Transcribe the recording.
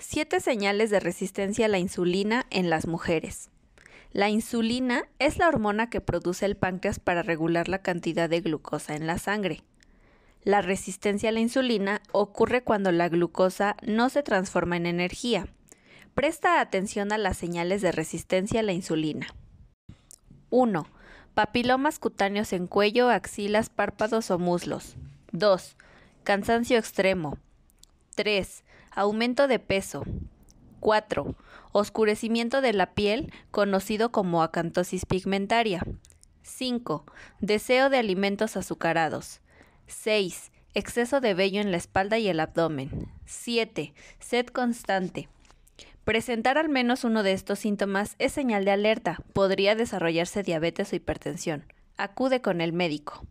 Siete señales de resistencia a la insulina en las mujeres. La insulina es la hormona que produce el páncreas para regular la cantidad de glucosa en la sangre. La resistencia a la insulina ocurre cuando la glucosa no se transforma en energía. Presta atención a las señales de resistencia a la insulina. 1. Papilomas cutáneos en cuello, axilas, párpados o muslos. 2. Cansancio extremo. 3. Aumento de peso. 4. Oscurecimiento de la piel, conocido como acantosis pigmentaria. 5. Deseo de alimentos azucarados. 6. Exceso de vello en la espalda y el abdomen. 7. Sed constante. Presentar al menos uno de estos síntomas es señal de alerta. Podría desarrollarse diabetes o hipertensión. Acude con el médico.